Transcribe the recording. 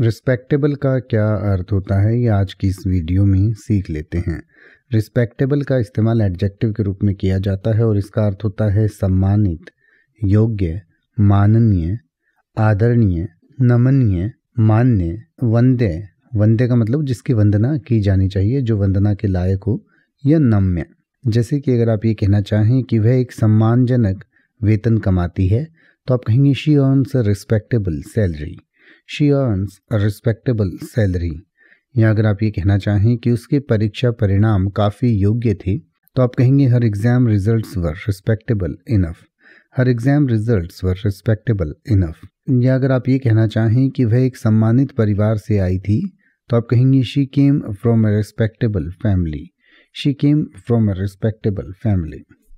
respectable का क्या अर्थ होता है ये आज की इस वीडियो में सीख लेते हैं रिस्पेक्टेबल का इस्तेमाल एडजेक्टिव के रूप में किया जाता है और इसका अर्थ होता है सम्मानित योग्य माननीय आदरणीय नमनीय मान्य वंदे वंदे का मतलब जिसकी वंदना की जानी चाहिए जो वंदना के लायक हो या नम्य जैसे कि अगर आप ये कहना चाहें कि वह एक सम्मानजनक वेतन कमाती है तो आप कहेंगे she earns respectable salary she earns respectable salary या अगर आप ये कहना चाहें कि उसके परीक्षा परिणाम काफ़ी योग्य थे तो आप कहेंगे her exam results were respectable enough her exam results were respectable enough या अगर आप ये कहना चाहें कि वह एक सम्मानित परिवार से आई थी तो आप कहेंगे she came from a respectable family she came from a respectable family